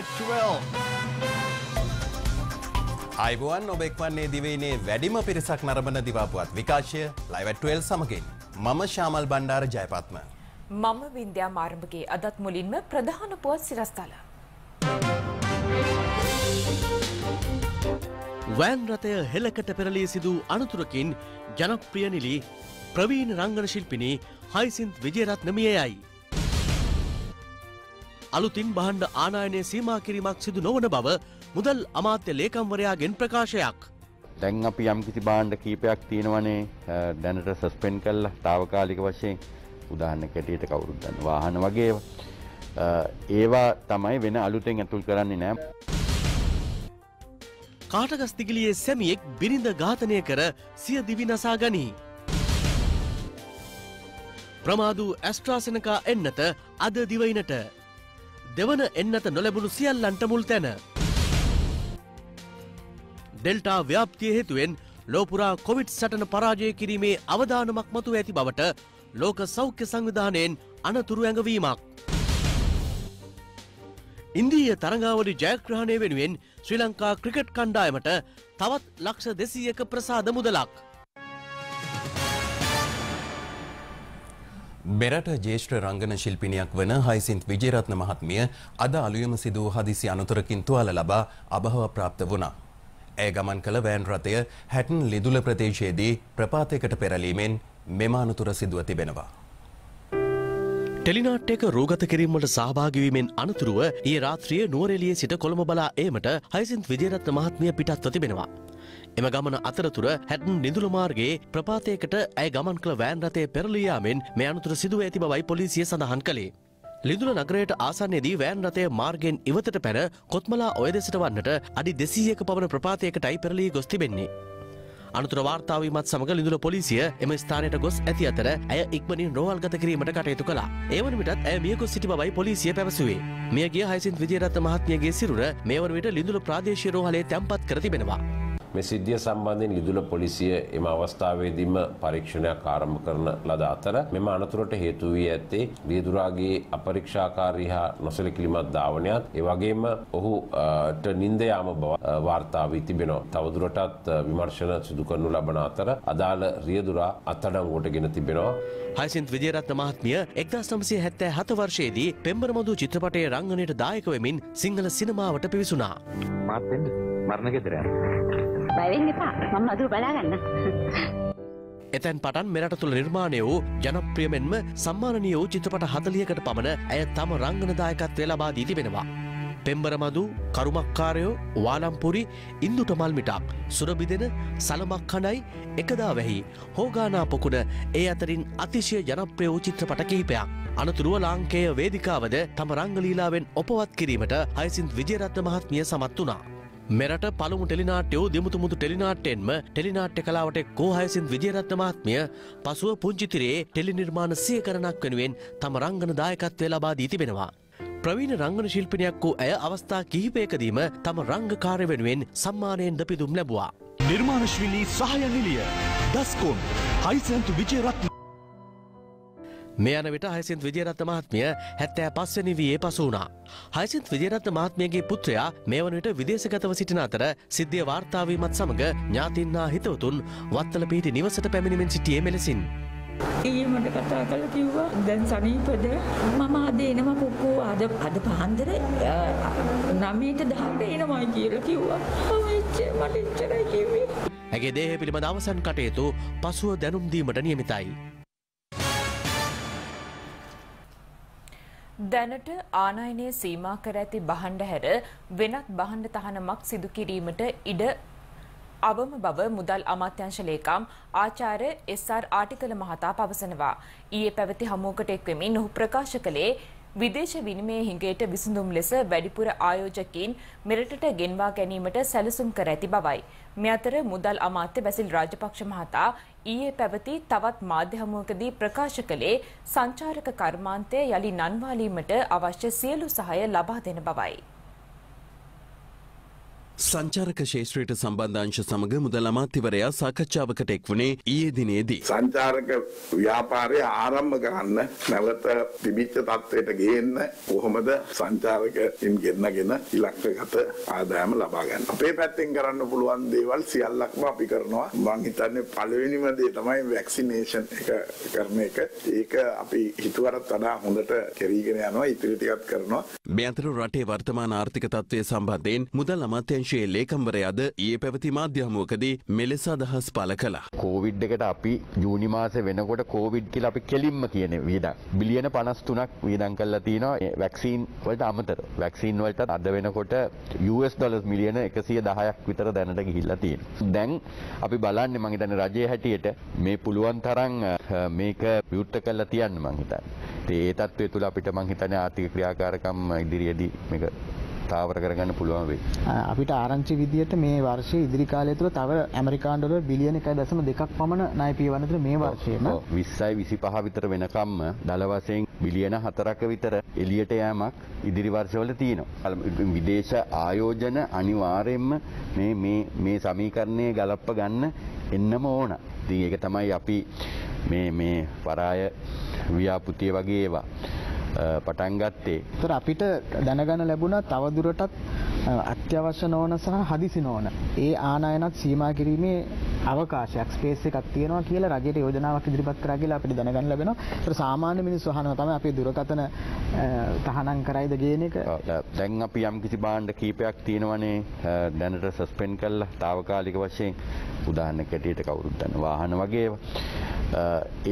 ඇල්. අයිබුවන් ඔබ එක්වන්නේ දිවයිනේ වැඩිම පිරිසක් නරඹන දිවාපුවත් විකාශය ලයිවැට්ටුවල් සමගින් මම ශාමල් බණ්ඩාර ජයපත්ම. මම වින්ද්‍යා මාරභගේ අදත් මුලින්ම ප්‍රධාන පුවත් සිරස්ථල. වෑන් රථය හෙලකට පෙරලී සිදූ අනතුරකින් ජනප්‍රියනිලි ප්‍රවීණ රංගන ශිල්පිනි හයිසින්ත් විජයරත්නමියයයි. අලුතින් බහණ්ඩ ආනායනය සීමා කිරීමක් සිදු නොවන බව මුදල් අමාත්‍ය ලේකම්වරයාගෙන් ප්‍රකාශයක්. දැන් අපි යම්කිසි බාණ්ඩ කීපයක් තියෙනවනේ දැනට සස්පෙන් කල්ල තාවකාලික වශයෙන් උදාහන්න කැටියට කවුරුද්දන්න වාහන වගේ ඒවා තමයි වෙන අලුතෙන් ඇතුල් කරන්නේ නෑ. කාටගස්තිගලියේ සැමියෙක් බිරිඳ ඝාතනය කර සිය දිවි නසා ගනී. ප්‍රමාදූ ඇස්ට්‍රාසනකා එන්නත අද දිවයිනට දෙවන එන්නත නොලැබුණු සියල්ලන්ට මුල් තැන. ඩෙල්ටා ව්‍යාප්තිය හේතුවෙන් ලෝපුරා කොවිට් සටන පරාජය කිරීමේ අවධානමක් මතු ඇති බවට ලෝක සෞඛ්‍ය සංවිධානයෙන් අනතුරු ඇඟවීමක්. ඉන්දීය තරඟාවලි ජයග්‍රහණය වෙනුවෙන් ශ්‍රී ලංකා ක්‍රිකට් කණ්ඩායමට තවත් ලක්ෂ දෙසීයක ප්‍රසාද මුදලක්. මෙරට ජේෂ්ඨ රංගන ශිල්පිනියක් වන හයිසින්ත් විජේරත්න මහත්මිය අද අලුයම සිදූ හදිසි අනතුරකින් තුවාල ලබා අභව ප්‍රාප්ත වුණා. ඇය ගමන් කළ වෑන් රථය හැටන් ලිදුල ප්‍රදේශයේදී ප්‍රපාතයකට පෙරලීමෙන් මෙම අනතුර සිදුව තිබෙනවා. ටෙලිනාට්ටක රූගත කිරීමට සහභාගවීමෙන් අනතුරුව ඒ රාත්‍රිය නුවරෙලිය සිට කොළඹ බලා ඒමට හයිසින් විජයරත්ත මහත්මිය පිටත්ව තිබෙනවා. එම ගමන අතරතුර හැටන් නිදුලමාර්ගේ ප්‍රපාතයකට ඇය ගමන් කළ වෑන් රතය පෙරලියයාමෙන් මේ අනතුර සිදුව ඇති බවයි පොලිසිය සඳහන් කළේ. ලිදුල නගරයට ආසන්නේදී වෑන් රතය මාර්ගෙන් ඉවතට පැන කොත්මලා ඔය දෙසට වන්නට අඩි දෙසීයක පවන ප්‍රපාතයකටයි පෙරලී ගොස්තිබෙන්නේ. අනතුර වාර්තාාවීමත් සමඟ ලිඳුර පොලිසිය එම ස්ථානයට ගොස් ඇති අතර ඇය ඉක්මනින් රෝවල්ගත කිරීමට කටයුතු කලා ඒවනවිටත් ඇ මියකුස් සිටි බයි පොලිසිය පැවසුවේ මේගේ හයිසින් විජේරත්ත මහත්මියගේ සිරුර මේවන විට ලිඳුල ප්‍රාදේශය රෝහලේ තැන්පත් කරතිබෙනවා. මේ සිද්ධිය සම්බන්ධයෙන් ඉදුල පොලිසිය එම අවස්ථාවේදීම පරීක්ෂණයක් ආරම්භ කරන ලද අතර මෙම අනතුරට හේතු වී ඇත්තේ රියදුරාගේ අපරීක්ෂාකාරී හා නොසලකිලිමත් ධාවනයත් ඒ වගේම ඔහුට නිින්ද යාම බව වාර්තා වී තිබෙනවා. තවදුරටත් විමර්ශන සිදු කරනු ලබන අතර අදාළ රියදුරා අත්අඩංගුවටගෙන තිබෙනවා. හයසින්ත් විජේරත්න මහත්මිය 1977 වර්ෂයේදී පෙම්බරමදු චිත්‍රපටයේ රංගනයට දායක වෙමින් සිංහල සිනමාවට පිවිසුණා. මාත් වෙන්න මරණ ගෙදර යනවා. බයිවෙන් එපා මම අදුර බලාගන්න. එතැන් පටන් මෙරට තුළ නිර්මාණය වූ ජනප්‍රියමෙන්ම සම්මානය වූ චිත්‍රපට හතලියකට පමණ ඇය තම රංගනදායකත්වය ලබා දී තිබෙනවා. පෙම්බරමදු කරුමක්කාරයෝ වාලම්පුරි ඉන්දුට මල්මිටක් සුරබිදෙන සලමක් හනයි එකදා වැහි හෝගානාපොකුණ ඒ අතරින් අතිශය ජනප්‍රය වූ චිත්‍රපට කිහිපයක්. අනතුරුව ලාංකේය වේදිකාවද තම රංගලීලාවෙන් ඔපවත් කිරීමට හයිසින්ත් විජයරත්න මහත්මිය සමත් වනා. මෙරට පළමු ටෙලිනාට්‍යයෝ දෙමුතුමුතු ටෙලිනාට්ටෙන්ම ටෙලිනාට්ට කලාවට කෝහයසින් විදිරත්න මහත්මය පසුව පුංචිතිරේ ටෙලි නිර්මාණ සිය කරනක් වෙනුවෙන් තම රංගන දායකත්වය ලබා දී තිබෙනවා. ප්‍රවීණ රංගන ශිල්පිනයක් වූ ඇය අවස්ථා කිහිපයකදීම තම රංගකාරය වෙනුවෙන් සම්මානයෙන් දපිදුම් ලැබවා. නිර්මාණශවිලී සහය නිලිය දස්කොන් හයිසන්තු විජයරත්න මේ යන විට හයසින්ත් විජේරත්න මහත්මිය 75 වෙනි වියේ පසු වුණා. හයසින්ත් විජේරත්න මහත්මියගේ පුත්‍රයා මේ වන විට විදේශගතව සිටින අතර සිද්ධිය වාර්තා වීමත් සමග ඥාතින්නා හිතවතුන් වත්තල පිහිටි නිවසට පැමිණෙමින් සිටියේ මෙලෙසින්. ඊයේ මට කතා කරලා කිව්වා දැන් සනීපද මම අද එනවා පුක්කෝ අද අද පහන්දර 9ට 10ට එනවායි කියලා කිව්වා. මම එච්චර මට එච්චරයි කිව්වේ. ඇගේ දේහය පිළිබඳ අවසන් කටයුතු පසුව දැනුම් දීමට නියමිතයි. දැනට ආනයනය සීමා කර ඇති බහණ්ඩ හැර වෙනත් බහණ්ඩ තහනමක් සිදු කිරීමට ඉඩ අවම බව මුදල් අමාත්‍යංශ ලේකම් ආචාර්ය එස්.ආර්. ආටිකල මහතා පවසනවා. ඊයේ පැවති හමුවකට එක්වෙමින් ඔහු ප්‍රකාශ කළේ විදේශ විනිමය හිඟයට විසඳුම් ලෙස වැඩිපුර ආයෝජකයින් මෙරටට ගෙන්වා ගැනීමට සැලසුම් කර ඇති බවයි. මේ අතර මුදල් අමාත්‍ය බැසිල් රාජපක්ෂ මහතා ඊයේ පැවති තවත් මාධ්‍ය හමුවකදී ප්‍රකාශ කළේ සංචාරක කර්මාන්තය යලි නන්වාලීමට අවශ්‍ය සියලු සහාය ලබා දෙන බවයි. සංචාරක ශේෂත්‍රයට සම්බන්ධ අංශ සමග මුදල් අමාත්‍යවරයා සාකච්ඡාවකට එක් වුණේ ඊයේ දිනේදී. සංචාරක ව්‍යාපාරය ආරම්භ කරන්න නැවත තිබිච්ච තත්ත්වයට ගේන්න කොහොමද සංචාරකයින් ගෙන්නගෙන ඉලක්කගත ආදායම ලබා ගන්න. අපේ පැත්තෙන් කරන්න පුළුවන් දේවල් සියල්ලක්ම අපි කරනවා. මම හිතන්නේ පළවෙනිම දේ තමයි වැක්සිනේෂන් එක කරන එක. ඒක අපි හිතුවටත් වඩා හොඳට කෙරීගෙන යනවා. ඉතිරි ටිකක් කරනවා. මේ අතර රටේ වර්තමාන ආර්ථික තත්ත්වය සම්බන්ධයෙන් මුදල් අමාත්‍යංශ පක්ෂයේ ලේකම්වරයාද ඒ පැවති මාධ්‍යහමුවකදී මෙලෙස අදහස් පල කලා. කෝවිඩ්ඩකට අපි ජූනිමාස වෙනකොට කෝවිඩ් කියල අපි කෙලින්ම කියන වීද. බිලියන පනස් තුනක් වීදං කල්ල තියෙනවා වැක්සීන් වලට අමතර වැක්සීන් වලට අද වෙනකොට US ඩොලස් මිලියන එකසිය දහයක් විතර දැනට ගිහිල්ලා තියෙන. දැන් අපි බලන්න මගේ දැන රජය හැටියට මේ පුළුවන් තරන් මේක විවෘත්ත කල්ලා තියන්න මංහිතන්. ඒ තත්වය තුළ අපිට මංහිතන ආතික ක්‍රියාකාරකම් ඉදිරියේදී මේක ස්ථාවර කරගන්න පුළුවන් වේ. අපිට ආරංචි විදියට මේ වර්ෂයේ ඉදිරි කාලය තුළ තව ඇමරිකානු ඩොලර් බිලියන 1.2ක් පමණ ණය පියවන තුළ මේ වර්ෂයේම 20යි 25 විතර වෙනකම්ම දල වශයෙන් බිලියන 4ක විතර එළියට යෑමක් ඉදිරි වර්ෂවල තියෙනවා. විදේශ ආයෝජන අනිවාර්යයෙන්ම මේ මේ මේ සමීකරණය ගලප්ප ගන්න එන්නම ඕන. ඉතින් ඒක තමයි අපි මේ මේ පරාය ව්‍යාපෘතිය වගේ ඒවා පටන් ගත්තේ. ඒතර අපිට දැනගන්න ලැබුණා තවදුරටත් අත්‍යවශ්‍ය නොවන සහ හදිසි නොවන ඒ ආනයනත් සීමා කිරීමේ අවකාශයක් ස්පේස් එකක් තියෙනවා කියලා රජයට යෝජනාවක් ඉදිරිපත් කරා කියලා අපිට දැනගන්න ලැබෙනවා. ඒක සාමාන්‍ය මිනිස්සු අහනවා තමයි අපේ දුරකථන තහනම් කරයිද කියන එක. දැන් අපි යම් කිසි භාණ්ඩ කීපයක් තියෙනවනේ දැනට සස්පෙන්ඩ් කරලා తాවකාලික වශයෙන් උදාහරණයක් ඇටියට කවුරුත් දන්න වාහන වගේ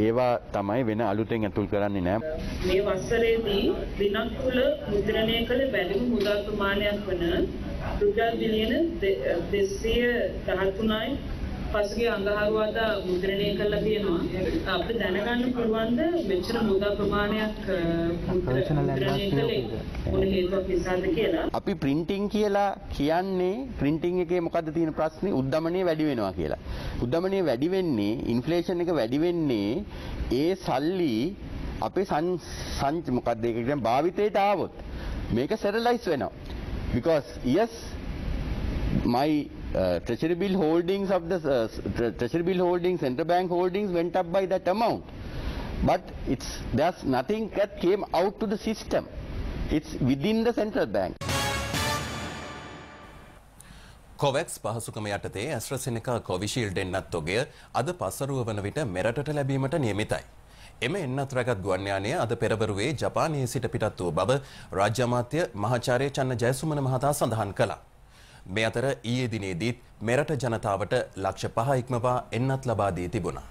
ඒවා තමයි වෙන අලුතෙන් ඇතුල් කරන්නේ නෑ. මේ වසරේදී දිනක් තුළ මුද්‍රණය කළ බැලුම් මුදල් ප්‍රමාණයක් වන රුපියල් බිලියන 213යි පසුගිය අඟහරුවාදා මුද්‍රණය කරලා තියෙනවා. අපිට දැනගන්න පුළුවන්ද මෙච්චර මුදල් ප්‍රමාණයක් මුද්‍රණය කළේ මොන හේතුවක් නිසාද කියලා? අපි printing කියලා කියන්නේ printing එකේ මොකද්ද තියෙන ප්‍රශ්නේ? උද්දමනය වැඩි වෙනවා කියලා. උද්දමනය වැඩි වෙන්නේ ඉන්ෆ්ලේෂන් එක වැඩි වෙන්නේ ඒ සල්ලි අපේ සං සංච මොකද්ද ඒක කියන්නේ භාවිතයට ආවොත් මේක සෙරලයිස් වෙනවා because yes my uh, treasury bill holdings of the uh, treasury bill holdings, central bank holdings went up by that amount. But it's there's nothing that came out to the system. It's within the central bank. කොවැක්ස් පහසුකම යටතේ ඇස්ට්‍රසෙනකා කොවිශීල්ඩ් එන්නත්වගේ අද පසරුව වන විට මෙරටට ලැබීමට නියමිතයි. එම එන්නත් රැගත් ගුවන්යානය අද පෙරවරුවේ ජපානයේ සිට පිටත් වූ බව රාජ්‍යමාත්‍ය මහාචාරය චන්න ජයසුමන මහතා සඳහන් කලා. මේ අතර ඊයේ දිනේදීත් මෙරට ජනතාවට ලක්ෂ පහ ඉක්මවා එන්නත් ලබා දී තිබුණා.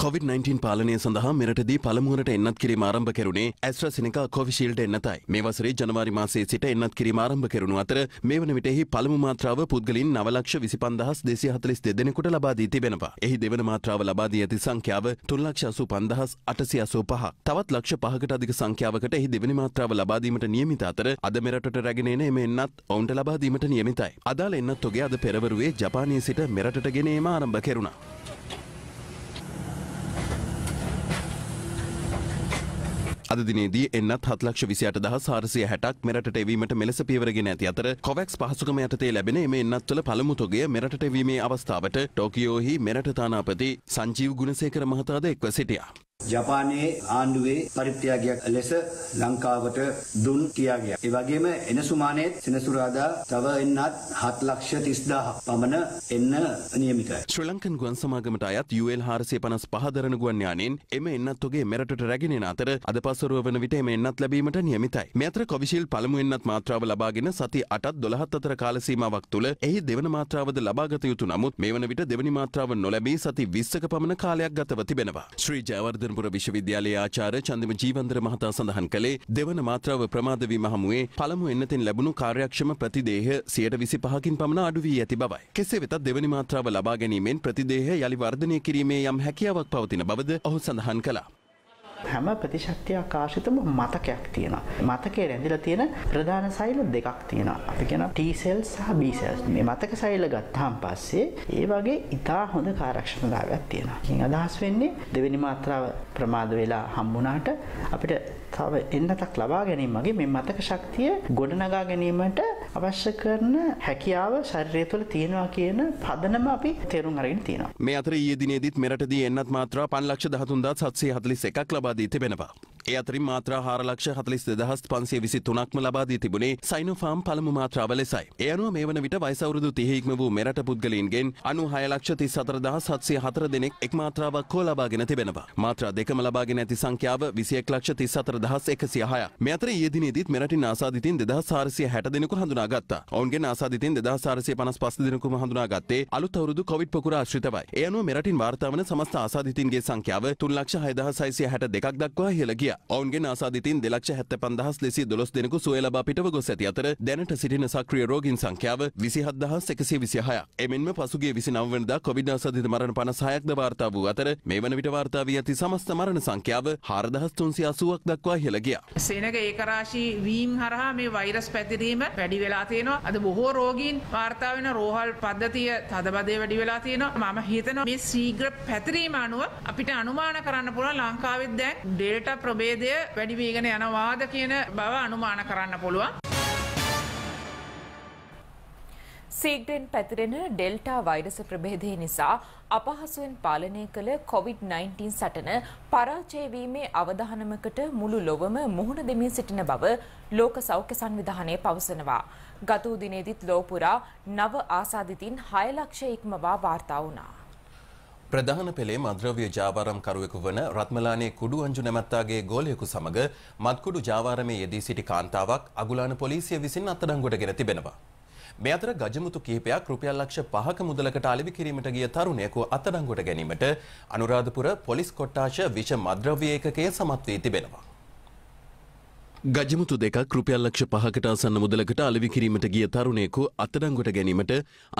කොවිD-19 පාලනය සඳහා මෙරටදී පළමුුවරට එන්නත් කිරි ආරම්භ කෙරුණේ ඇස්්‍රසිනිකා කොවිශීල්ට එන්නතයි. මේ වසරේ ජනවාරි මාසේ සිට එන්නත් කිරි ආරම්භ කෙරුණු අතර මේ වන විටෙහි පළමු මාත්‍රාව පුද්ගලින් නවලක්ෂ විසිපන්දහස් දෙසි හතලිස් දෙදෙනෙකුට ලබාදී තිබෙනවා. එහි දෙවන මාත්‍රාව ලබාදී ඇති සංඛ්‍යාව තුන්ලක්ෂසු පන්දහස් අටසි අසූ පහ. තවත් ලක්ෂ පහකට අධික සංඛ්‍යාවකට එහි දෙවනි මාත්‍රාව ලබාදීමට නියමිත අතර අද මෙරටට රැගෙනෙන එම එන්නත් ඔවුන්ට ලබාදීමට නියමිතයි. අදාළ එන්නත් ඔගේ අද පෙරවරුවේ ජපානයේ සිට මෙරටට ගෙනේම ආරම්භ කෙරුණා. අද දිනේදී එන්නත් හත්ලක්ෂ විසියට දහස් හාරසිය හැටක් මෙරට එවීමට මෙලෙස පියවරගෙන ඇති අතර කොවැක්ස් පහසුකම යටතේ ලැබෙන මේ එන්නත්වල පළමුතොගේ මෙරට එවීමේ අවස්ථාවට ටෝකියෝහි මෙරට තානාපති සංජීව ගුණසේකර මහතාද එක්ව සිටියා. ජපානයේ ආණ්ඩුවේ පරිත්‍යාගයක් ලෙස ලංකාවට දුන් තියාගයක්. ඒ වගේම එනසුමානයේ සෙනසුරාදා තව එන්නත් 7,30,000 පමණ එන්න නියමිතයි. ශ්‍රී ලංකන් ගුවන් සමාගමට අයත් UL 455 දරණ ගුවන් යානෙන් එම එන්නත්තුගේ මෙරටට රැගෙනෙන අතර අද පසුරුව වන විට එම එන්නත් ලැබීමට නියමිතයි. මේ අතර කොවිෂීල්ඩ් පළමු එන්නත් මාත්‍රාව ලබාගෙන සති 8ත් 12ත් අතර කාල සීමාවක් තුළ එහි දෙවන මාත්‍රාවද ලබාගත යුතු නමුත් මේ වන විට දෙවනි මාත්‍රාව නොලැබී සති 20ක පමණ කාලයක් ගතව තිබෙනවා. ශ්‍රී ජයවර්ධන සාධනපුර විශ්වවිද්‍යාලයේ ආචාර්ය චන්දිම ජීවන්දර මහතා සඳහන් කළේ දෙවන මාත්‍රාව ප්‍රමාද වීම හමුවේ පළමු එන්නතින් ලැබුණු කාර්යක්ෂම ප්‍රතිදේහ 125කින් පමණ අඩු වී ඇති බවයි. කෙසේ වෙතත් දෙවනි මාත්‍රාව ලබා ගැනීමෙන් ප්‍රතිදේහ යලි වර්ධනය කිරීමේ යම් හැකියාවක් පවතින බවද ඔහු සඳහන් කළා. හැම ප්‍රතිශක්තියක් ආශිතම මතකයක් තියෙන. මතකේ රැඳිලා තියෙන ප්‍රධාන සෛල දෙකක් තියෙනවා. අපි කියන T cells සහ B cells. මේ මතක සෛල ගත්තාන් පස්සේ ඒ වගේ ඉතා හොඳ කාර්යක්ෂමතාවයක් තියෙනවා. කින් අදහස් වෙන්නේ දෙවෙනි මාත්‍රාව ප්‍රමාද වෙලා හම්බුණාට අපිට තව එන්නතක් ලබා ගැනීම වගේ මේ මතක ශක්තිය ගොඩනගා ගැනීමට අවශ්‍ය කරන හැකියාව ශරීරය තුළ තියෙනවා කියන පදනම අපි තේරුම් අරගෙන තියෙනවා. මේ අතර ඊයේ දිනේදීත් මෙරටදී එන්නත් මාත්‍රා 5 ලක්ෂ 13000 741ක් ලබා දී තිබෙනවා. ඒ අතරින් මාත්‍රා හාරලක්ෂ හතලිස් දෙදහස් පන්සේ විසි තුනක්ම ලබාදී තිබුණේ සයිනොෆාම් පළමු මාත්‍රාව ලෙසයි. ඒ අනුව මේ වන විට වයිසවුරුදු තිහෙක්ම වූ මෙරට පුද්ගලීන්ගෙන් අනු හයලක්ෂ තිස් සතර දහස් හත්සේ හතර දෙනෙක් එක් මාත්‍රාවක් හෝ ලබාගෙන තිබෙනවා. මාත්‍රා දෙකම ලබාගෙන ඇති සංඛ්‍යාව විසියෙක් ලක්ෂ තිස් සතර දහස් එකසිය හයක්. මේ අතර ඊයේ දිනේදීත් මෙරටින් ආසාදිතින් දෙදහස් හාරසිය හැට දෙනෙකු හඳුනාගත්තා. ඔවුන්ගෙන් ආසාදිතින් දෙදහස් හාරසිය පනස් පස් දෙනෙකුම හඳුනාගත්තේ අලුත් අවුරුදු කොවිඩ් පොකුර ආශ්‍රිතවයි. ඒ අනුව මෙරටින් වාර්තාවන සමස්ත ආසාදිතින්ගේ සංඛ්‍යාව තුන් ලක්ෂ හයදහස් හයසිය හැට දෙකක් දක්වා ඉහළ ගියා. ඔවුන්ගේ අසාධිතින් දෙලක්ෂ හැත්ත පන්දහස් ලෙසි දොස් දෙනෙකු සුවය ලබා පිටව ගොස් ඇති අතර දැනට සිටින සක්‍රිය රෝගින් සංඛ්‍යාව විසිහත්දහස් එකසේ විසිහය එමෙන්ම පසුගේ විසිනවවනදා කොවිඩ් අසාධිත මරණ පනසහයක්ද වාර්තා වූ අතර මේ වන විට වාර්තා වී ඇති සමස්ත මරණ සංඛ්‍යාව හාරදහස් තුන්සිය අසුවක් දක්වා ඉහළ ගියා. සෙනග ඒකරාශී වීම් හරහා මේ වෛරස් පැතිරීම වැඩි වෙලා තියෙනවා. අද බොහෝ රෝගීන් වාර්තා වෙන රෝහල් පද්ධතිය තදබදේ වැඩි වෙලා තියෙනවා. මම හිතනවා මේ ශීඝ්‍ර පැතිරීම අනුව අපිට අනුමාන කරන්න පුළුවන් ලංකාවෙත් දැන් ඩෙල්ටා ප්‍රභේද වේදය වැඩිවීගෙන යනවාද කියන බව අනුමාන කරන්න පුළුවන්. සීග්‍රෙන් පැතිරෙන ඩෙල්ටා වෛරස ප්‍රභේදය නිසා අපහසුවෙන් පාලනය කළ COොVID-19 සටන පරාජයවීමේ අවධානමකට මුළු ලොවම මුහුණ දෙමින් සිටින බව ලෝක සෞඛ්‍ය සංවිධානය පවසනවා. ගතූ දිනේදිත් ලෝපුරා නව ආසාධිතින් හයලක්ෂය ඉක්මවා වාර්තා වුණා. ප්‍රධාන පෙළේ මද්‍රව්‍ය ජාවාරම්කරුවෙකු වන රත්මලානේ කුඩු අංජු නැමැත්තාගේ ගෝලයෙකු සමඟ මත්කුඩු ජාවාරමේ යෙදී සිටි කාන්තාවක් අගුලාන පොලිසිය විසින් අත්අඩංගුවටගෙන තිබෙනවා. මේ අතර ගජමුතු කිහිපයක් රුපියල් ලක්ෂ පහක මුදලකට අලෙවි කිරීමට ගිය තරුණයෙකු අත්අඩංගුවට ගැනීමට අනුරාධපුර පොලිස් කොට්ටාශ විෂ මද්‍රව්‍ය ඒකකය සමත් වී තිබෙනවා. ගජමුතු දෙකක් රුපියල් ලක්ෂ පහකට අසන්න මුදලකට අලෙවි කිරීමට ගිය තරුණයෙකු අත්අඩංගුවට ගැනීමට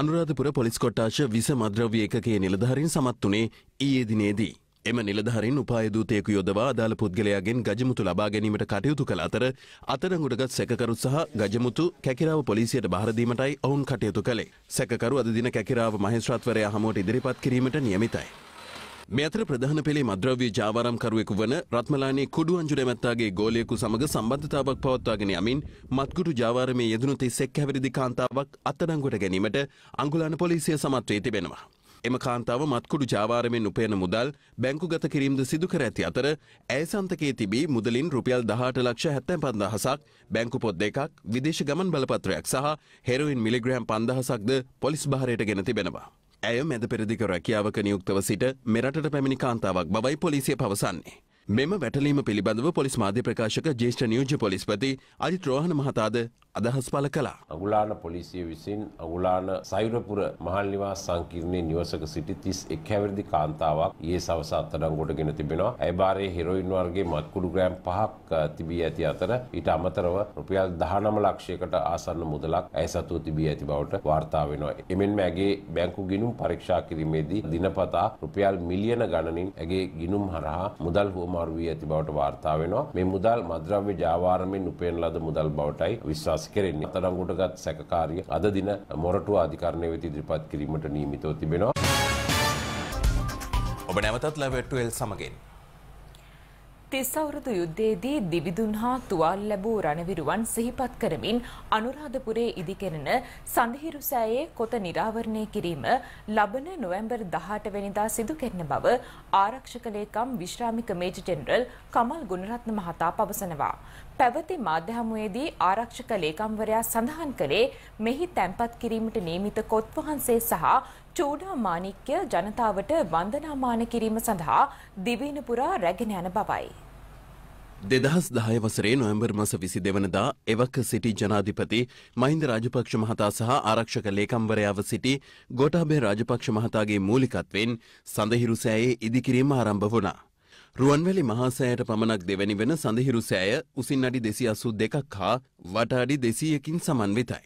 අනුරාධපුර පොලිස් කොට්ටාශ විස මද්‍රව්‍ය ඒකකයේ නිලධාරීන් සමත් වුණේ ඊයේ දිනේදී. එම නිලධාරීන් උපාය දූතයෙකු යොදවා අදාළ පුද්ගලයාගෙන් ගජමුතු ලබා ගැනීමට කටයුතු කළ අතර අත්අඩංගුවටගත් සැකකරු සහ ගජමුතු කැකිරාව පොලිසියට බාර දීමටයි ඔවුන් කටයුතු කළේ. සැකකරු අද දින කැකිරාව මහේස්ත්‍රාත්වරයා හමුවට ඉදිරිපත් කිරීමට නියමිතයි. මේ අතර ප්‍රධාන පෙළේ මද්‍රව්‍ය ජාවාරම්කරුවෙකු වන රත්මලානේ කුඩු අංජු නැමැත්තාගේ ගෝලයෙකු සමග සම්බන්ධතාවක් පවත්වාගෙන යමින් මත්කුඩු ජාවාරමේ යෙදුණු තිස්සෙක් හැවිරිදි කාන්තාවක් අත්අඩංගුවට ගැනීමට අංගුලාන පොලිසිය සමත් වී තිබෙනවා. එම කාන්තාව මත්කුඩු ජාවාරමෙන් උපයන මුදල් බැංකුගත කිරීමද සිදු කර ඇති අතර ඇය සන්තකයේ තිබී මුදලින් රුපියල් 18 ලක්ෂ 75000ක් බැංකු පොත් දෙකක් විදේශ ගමන් බලපත්‍රයක් සහ හෙරොයින් මිලිග්‍රෑම් 5000ක්ද පොලිස් භාරයට ගෙන තිබෙනවා. ඇය මැද පෙරදිග රැකියාවක නියුක්තව සිට මෙරටට පැමිණි කාන්තාවක් බවයි පොලිසිය පවසන්නේ. මෙම වැටලීම පිළිබඳව පොලිස් මාධ්‍ය ප්‍රකාශක ජේෂ්ඨ නියෝජ්‍ය පොලිස්පති අජිත් රෝහණ මහතාද අදහස් පළ කළා. අගුලාන පොලිසිය විසින් අගුලාන සෛරපුර මහල් නිවාස සංකීර්ණයේ නිවසක සිටි 31 හැවිරිදි කාන්තාවක් ඊයේ සවස අත්අඩංගුවට ගෙන තිබෙනවා. ඇය බාරයේ හෙරොයින් වර්ගයේ මත්කුඩු ග්‍රෑම් 5ක් තිබී ඇති අතර ඊට අමතරව රුපියල් 19 ලක්ෂයකට ආසන්න මුදලක් ඇය සතුව තිබී ඇති බවට වාර්තා වෙනවා. එමෙන්ම ඇගේ බැංකු ගිණුම් පරීක්ෂා කිරීමේදී දිනපතා රුපියල් මිලියන ගණනින් ඇගේ ගිණුම් හරහා මුදල් හුවම හමාරු වී ඇති බවට වාර්තා වෙනවා. මේ මුදල් මද්‍රව්‍ය ජාවාරමෙන් උපයන ලද මුදල් බවටයි විශ්වාස කෙරෙන්නේ. අතරංගුටගත් සැකකාරිය අද දින මොරටුව අධිකරණය වෙත ඉදිරිපත් කිරීමට නියමිතව තිබෙනවා. ඔබ නැවතත් ලැබෙට්ටුවෙල් සමගින් තිස් අවුරුදු යුද්ධයේදී දිවිදුන් හා තුවාල් ලැබූ රණවිරුවන් සිහිපත් කරමින් අනුරාධපුරේ ඉදිකෙරෙන සඳහිරු සෑයේ කොත නිරාවරණය කිරීම ලබන නොවැම්බර් 18 වෙනිදා සිදු කෙරෙන බව ආරක්ෂක ලේකම් විශ්‍රාමික මේජර් ජෙනරල් කමල් ගුණරත්න මහතා පවසනවා. පැවති මාධ්‍ය හමුවේදී ආරක්ෂක ලේකම්වරයා සඳහන් කළේ මෙහි තැන්පත් කිරීමට නියමිත කොත් වහන්සේ සහ චූඩා මාණික්‍ය ජනතාවට වන්දනාමාන කිරීම සඳහා දිවයින පුරා රැගෙන යන බවයි. දෙදහස් දාය වසරේ නොම්බර් මස විසි දෙවනදා එවක සිටි ජනාධිපති මහින්ද රාජපක්ෂ මහතා සහ ආරක්ෂක ලේකම්වරයාව සිටි ගොටාබේ රාජපක්ෂ මහතාගේ මූලිකත්වෙන් සඳහිරු සෑයේ ඉදිකිරීම ආරම්භ වුණා. රුවන්වැලි මහාසෑයට පමණක් දෙවැනි වෙන සඳහිරු සෑය උසින් අඩි දෙසි අසු දෙකක් හා වට අඩි දෙසීයකින් සමන්විතයි.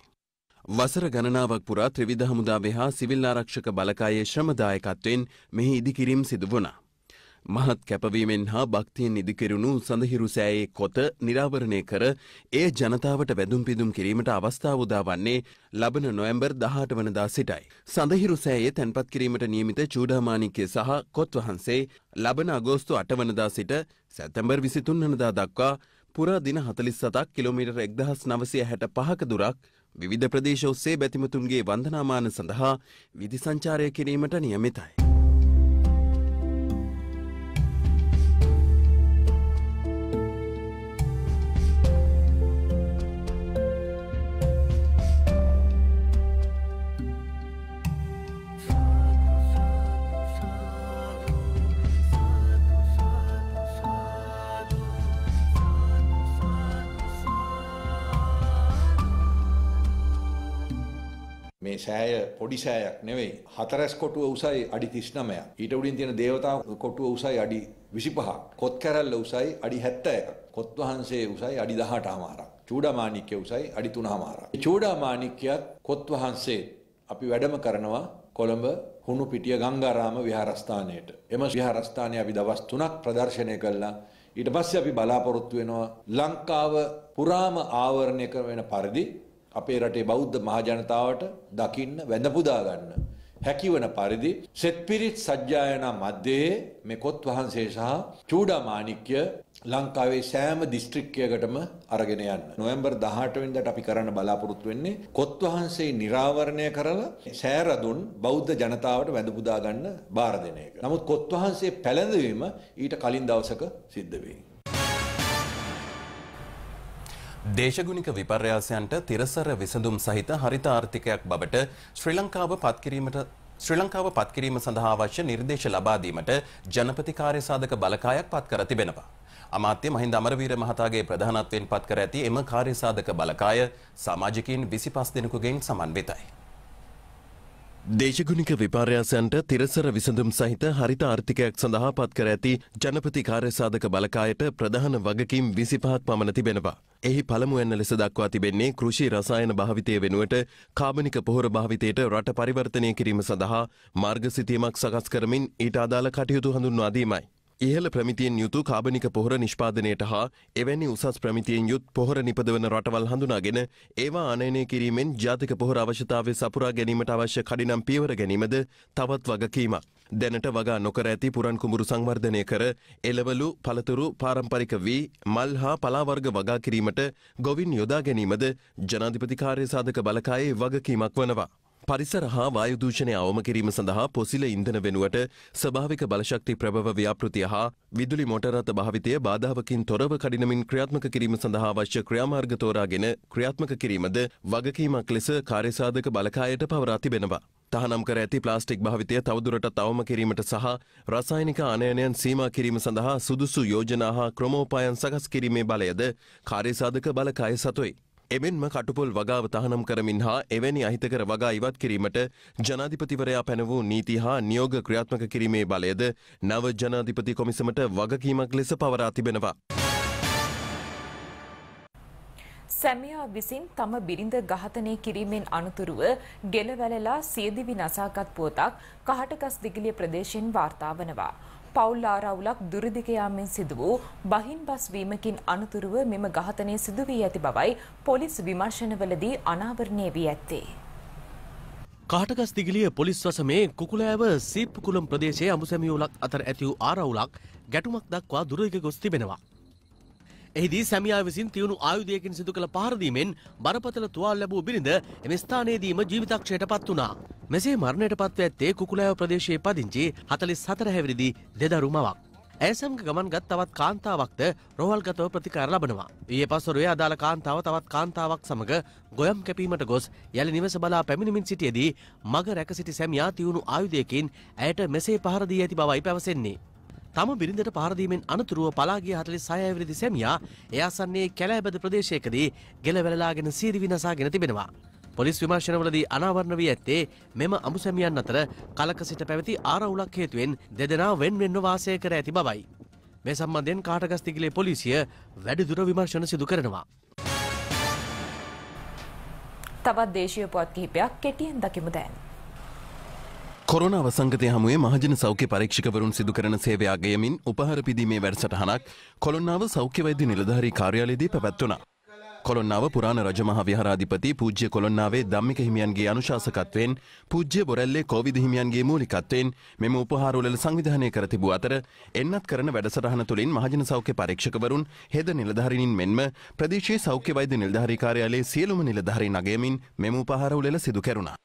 වසර ගණනාවක් පුරා ත්‍රවිධ හමුදාවේ හා සිවිල් ආරක්ෂක බලකායේ ශ්‍රමදායකත්වයෙන් මෙහි ඉදිකිරීම් සිදු වුණා. මහත් කැපවීමෙන් හා භක්තියෙන් ඉදිකිරුණු සඳහිරු සෑයේ කොත නිරාවරණය කර ඒ ජනතාවට වැදුම් පිදුම් කිරීමට අවස්ථාව උදාවන්නේ ලබන නොවැම්බර් දහට වනදා සිටයි. සඳහිරු සෑයේ තැන්පත් කිරීමට නියමිත චූඩාමානිකය සහ කොත් වහන්සේ ලබන අගෝස්තු අටවනදා සිට සැතැම්බර් විසිතුන් වනදා දක්වා පුරා දින හතලිස් සතක් කිලෝමීටර් එක්දහස් නවසය හැට පහක දුරක් විවිධ ප්‍රදේශ ඔස්සේ බැතිමතුන්ගේ වන්දනාමාන සඳහා විදි සංචාරය කිරීමට නියමිතයි. සෑය පොඩි සෑයක් නෙවෙයි. හතරැස් කොටුව උසයි අඩි 39ක්. ඊට උඩින් තියෙන දේවතා කොටුව උසයි අඩි 25ක්. කොත් කැරල්ල උසයි අඩි 71ක්. කොත් වහන්සේ උසයි අඩි 18මාරක්. චූඩාමාණික්‍ය උසයි අඩි 3මාරක්. චූඩාමාණික්‍යත් කොත් වහන්සේ අපි වැඩම කරනවා කොළඹ හුණු පිටිය ගංගාරාම විහාරස්ථානයට. එම විහාරස්ථානය අපි දවස් 3ක් ප්‍රදර්ශනය කළා. ඊට පස්සේ අපි බලාපොරොත්තු වෙනවා ලංකාව පුරාම ආවරණය කරන පරිදි අපේ රටේ බෞද්ධ මහජනතාවට දකින්න වැඳපුදා ගන්න හැකිවන පරිදි සෙත් පිරිත් සජ්ජායනා මැදේ මේ කොත් වහන්සේ සහ චූඩා මාණික්‍ය ලංකාවේ සෑම දිස්ත්‍රික්කයකටම අරගෙන යන්න. නොවැම්බර් 18 වෙනිදාට අපි කරන්න බලාපොරොත්තු වෙන්නේ කොත් වහන්සේ निराවරණය කරලා සෑරදුන් බෞද්ධ ජනතාවට වැඳ පුදා ගන්න බාර දෙන එක. නමුත් කොත් වහන්සේ පැළඳවීම ඊට කලින් දවසක සිද්ධ වෙයි. දේශගුණික විපර්යාසයන්ට තිරසර විසඳුම් සහිත හරිත ආර්ථිකයක් බවට ශ්‍රී ලංකාව පත්කිරීමට ශ්‍රී ලංකාව පත්කිරීම සඳහා අවශ්‍ය නිර්දේශ ලබා දීමට ජනපති කාර්ය සාධක බලකායක් පත් කර තිබෙනවා. අමාත්‍ය මහින්ද අමරවීර මහතාගේ ප්‍රධානත්වයෙන් පත් කර ඇති එම කාර්ය සාධක බලකාය සමාජිකයින් 25 දෙනෙකුගෙන් සමන්විතයි. දේශගුණික විපාර්යාසයන්ට තිරසර විසඳුම් සහිත හරිත ආර්ථිකයක් සඳහා පත්කර ඇති ජනපති කාර්යසාධක බලකායට ප්‍රධාන වගකීම් විසිපහක් පමණ තිබෙනවා. එහි පළමු ඇන්න ලෙස දක්වා තිබෙන්නේ කෘෂි රසායන භාවිතය වෙනුවට කාබනික පොහොර භාවිතයට රට පරිවර්තනය කිරීම සඳහා මාර්ගසිතියමක් සකස් කරමින් ඊට අදාළ කටයුතු හඳුන්වා දීමයි. ඉහළ ප්‍රමිතියෙන් යුතු කාබනික පොහොර නිෂ්පාදනයට හා එවැනි උසස් ප්‍රමිතියෙන් යුත් පොහොර නිපදවන රටවල් හඳුනාගෙන ඒවා අනයනය කිරීමෙන් ජාතික පොහොර අවශ්‍යතාවය සපුරා ගැනීමට අවශ්‍ය කඩිනම් පියවර ගැනීමද තවත් වගකීමක්. දැනට වගා නොකර ඇති පුරන් කුඹුරු සංවර්ධනය කර එළවලු පළතුරු පාරම්පරික වී මල් හා පලාවර්ග වගා කිරීමට ගොවින් යොදා ගැනීමද ජනාධිපතිකාරය සාධක බලකායේ වගකීමක් වනවා. පරිසර හා වායුදූෂණය අවම කිරීම සඳහා පොසිල ඉන්ධන වෙනුවට ස්භාවික බලශක්ති ප්‍රභව ව්‍යාපෘතිය හා විදුලි මොටරත භාවිතය බාධාවකින් තොරව කඩිනමින් ක්‍රියාත්මක කිරීම සඳහා අවශ්‍ය ක්‍රියාමාර්ග තෝරාගෙන ක්‍රියාත්මක කිරීමද වගකීමක් ලෙස කාර්යසාධක බලකායට පවරා තිබෙනවා. තහනම් කර ඇති ප්ලාස්ටික් භාවිතය තවදුරට තවම කිරීමට සහ රසායනික අනයනයන් සීමා කිරීම සඳහා සුදුසු යෝජනා හා ක්‍රමෝපායන් සකස් කිරීමේ බලයද කාර්යසාධක බලකාය සතුයි. එමෙන්ම කටුපොල් වගාව තහනම් කරමින් හා එවැනි අහිතකර වගා ඉවත් කිරීමට ජනාධිපතිවරයා පැන වූ නීති හා නියෝග ක්‍රියාත්මක කිරීමේ බලයද නව ජනාධිපති කොමිසමට වගකීමක් ලෙස පවරා තිබෙනවා. සැමියා විසින් තම බිරිඳ ඝාතනය කිරීමෙන් අනතුරුව ගෙලවැලලා සියදිවි නසාගත් පුවතක් කහටගස් දිගලිය ප්‍රදේශයෙන් වාර්තා වනවා. පවුල් ආරවුලක් දුරදිග යාමෙන් සිදු වූ බහින් බස් වීමකින් අනතුරුව මෙම ඝාතනය සිදු වී ඇති බවයි පොලිස් විමර්ශනවලදී අනාවරණය වී ඇත්තේ. කාටගස් දිගලිය පොලිස් වසමේ කුකුලෑව සීප්පුකුලම් ප්‍රදේශයේ අමුසැමියුලක් අතර ඇති වූ ආරවුලක් ගැටුමක් දක්වා දුරදිග ගොස් තිබෙනවා. එහිදී සැමියා විසින් තියුණු ආයුධයකින් සිදු කළ පහරදීමෙන් බරපතල තුවාල් ලැබූ බිරිඳ එම ස්ථානයේදීම ජීවිතක්ෂයට පත් වුණා. මෙසේ මරණයට පත්ව ඇත්තේ කුකුලෑව ප්‍රදේශයේ පදිංචි 44 හැවිරිදි දෙදරු මවක්. ඇය සමග ගමන් ගත් තවත් කාන්තාවක්ද රෝහල්ගතව ප්‍රතිකාර ලබනවා. ඊයේ පසුරුවේ අදාළ කාන්තාව තවත් කාන්තාවක් සමග ගොයම් කැපීමට ගොස් යළි නිවස බලා පැමිණිමින් සිටියේදී මග රැක සිටි සැමියා තියුණු ආයුධයකින් ඇයට මෙසේ පහර දී ඇති බවයි පැවසෙන්නේ. තම බිරිඳට පාරදීමෙන් අනතුරුව පලාගිය හතලි සයවිරිදි සැමියා එයාසන්නේ කැලෑබැද ප්‍රදේශයකදී ගෙලවැලලාගෙන සීරි විනසාගෙන තිබෙනවා. පොලිස් විමර්ශනවලදී අනාවරණ වී ඇත්තේ මෙම අමුසැමියන් අතර කලක සිට පැවති ආරවුලක් හේතුවෙන් දෙදෙනා වෙන්වෙන්ව වාසය කර ඇති බවයි. මේ සම්බන්ධයෙන් කාටගස්තිගලේ පොලිසිය වැඩිදුර විමර්ශන සිදු කරනවා. තවත් දේශීය පුවත් කිහිපයක් කෙටියෙන් දකිමු දැන්. කොරන අවසංගතය හමුවේ මහජන සෞඛ්‍ය පරීක්ෂකවරුන් සිදු කරන සේවයාගයමින් උපහර පිදීමේ වැඩසටහනක් කොළොන්නාව සෞඛ්‍යවෛද්‍ය නිලධාරී කාර්යාලයේදී පැවැත්වුණා. කොළොන්නාව පුරාණ රජමහා විහාරාධිපති පූජ්‍ය කොළොන්නාවේ ධම්මික හිමියන්ගේ අනුශාසකත්වයෙන් පූජ්‍ය බොරැල්ලේ කෝවිද හිමියන්ගේ මූලිකත්වයෙන් මෙම උපහාරවලල සංවිධානය කර තිබූ අතර එන්නත් කරන වැඩසටහන තුළින් මහජන සෞඛ්‍ය පරීක්ෂකවරුන් හෙද නිලධාරිණින් මෙන්ම ප්‍රදේශයේ සෞඛ්‍ය වෛද්‍ය නිලධාරී කාර්යාලයේ සියලුම නිලධාරීන් අගයමින් මෙම උපහාරවලල සිදු කෙරුණා.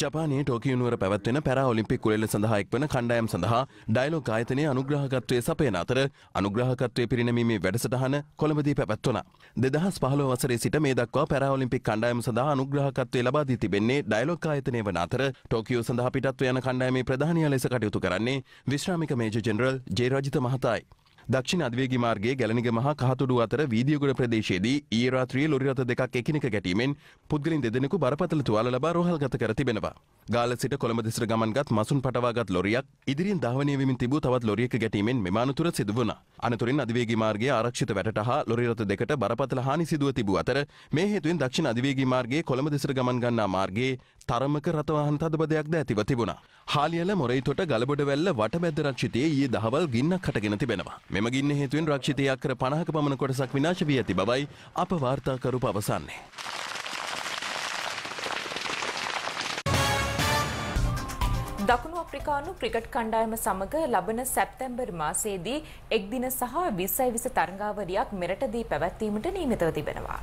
ජපානයේ ටෝකියනුවර පැවැත්වෙන පැරා ඔලිම්පික් කුලෙල්ල සඳහා එක්වන කණ්ඩායම් සඳහා ඩයිලොග් ආයතනයේ අනුග්‍රහකත්වය සපයන අතර අනුග්‍රහකත්වය පිරිනැමීමේ වැඩසටහන කොළඹදී පැවැත්වුණ. දෙදහස් පහළොව වසරේ සිට මේ දක්වා පැරාඔලිම්පික් කණ්ඩායම සඳහා අනුග්‍රහකත්වය ලබා දී තිබෙන්නේ ඩයිලොග් ආයතනය වන අතර ටෝකියෝ සඳහා පිටත්ව යන කණ්ඩායමේ ප්‍රධානියා ලෙස කටයුතු කරන්නේ විශ්‍රාමික මේජර් ජෙනරල් ජේ රජිත මහතායි. දක්ෂිණ අධවේගි මාර්ගයේ ගැලනිග මහා කහතුඩු අතර වීදියගොඩ ප්‍රදේශයේදී ඊයේ රාත්‍රියේ ලොරි රථ දෙකක් එකිනෙක ගැටීමෙන් පුද්ගලින් දෙදෙනෙකු බරපතල තුවාල ලබා රෝහල්ගත කර තිබෙනවා. ගාල සිට කොළඹ දෙසට ගමන්ගත් මසුන් පටවාගත් ලොරියක් ඉදිරියෙන් දහවනය වෙමින් තිබූ තවත් ලොරියක ගැටීමෙන් මෙම අනතුර සිදු වුණා. අනතුරින් අධවේගී මාර්ගයේ ආරක්ෂිත වැටට හා ලොරි රථ දෙකට බරපතල හානි සිදුව තිබූ අතර මේ හේතුවෙන් දක්ෂිණ අධිවේගී මාර්ගයේ කොළඹ දෙසට ගමන් ගන්නා මාර්ගයේ තරමක රථවාහන තදබදයක් ද ඇතිව තිබුණා. හාලියල මොරයිතොට ගලබොඩ වැල්ල වටබැද්ද රක්ෂිතයේ ඊයේ දහවල් ගින්නක් හටගෙන තිබෙනවා. මෙම ගින්න හේතුවෙන් රක්ෂිතයේ අක්කර 50ක පමණ කොටසක් විනාශ වී ඇති බවයි අප වාර්තාකරු පවසන්නේ. දකුණු අප්‍රිකානු ක්‍රිකට් කණ්ඩායම සමඟ ලබන සැප්තැම්බර් මාසයේදී එක් දින සහ විසයි විස තරගාවලියක් මෙරටදී පැවැත්වීමට නීමිතව තිබෙනවා.